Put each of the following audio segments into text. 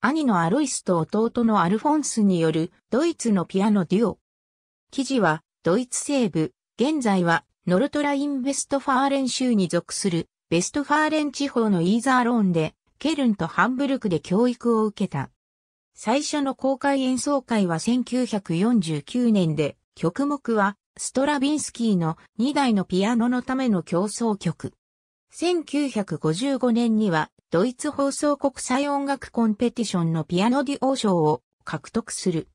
兄のアロイスと弟のアルフォンスによるドイツのピアノデュオ。記事はドイツ西部、現在はノルトライン・ベストファーレン州に属するベストファーレン地方のイーザーローンでケルンとハンブルクで教育を受けた。最初の公開演奏会は1949年で曲目はストラビンスキーの2台のピアノのための競争曲。1955年にはドイツ放送国際音楽コンペティションのピアノディオー賞を獲得する。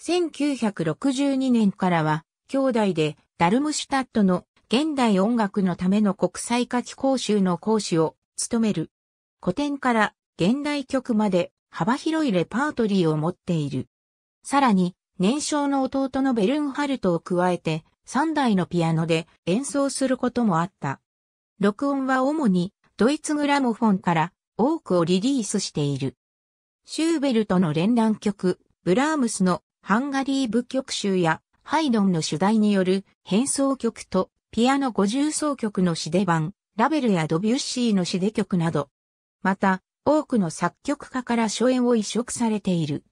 1962年からは、兄弟でダルムシュタットの現代音楽のための国際夏季講習の講師を務める。古典から現代曲まで幅広いレパートリーを持っている。さらに、年少の弟のベルンハルトを加えて、3台のピアノで演奏することもあった。録音は主にドイツグラモフォンから多くをリリースしている。シューベルトの連弾曲、ブラームスのハンガリー舞曲集やハイドンの主題による変奏曲とピアノ五重奏曲の詩で版、ラベルやドビュッシーの詩で曲など、また多くの作曲家から初演を移植されている。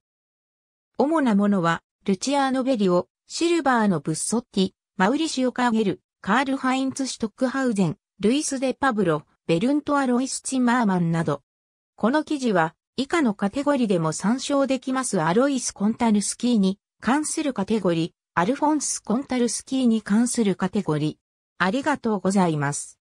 主なものは、ルチアーノ・ベリオ、シルバーのブッソッティ、マウリシオ・カーゲル、カール・ハインツ・シュトックハウゼン、ルイス・デ・パブロ、ベルント・アロイス・チマーマンなど。この記事は、以下のカテゴリでも参照できますアロイス・コンタルスキーに関するカテゴリ、アルフォンス・コンタルスキーに関するカテゴリ。ありがとうございます。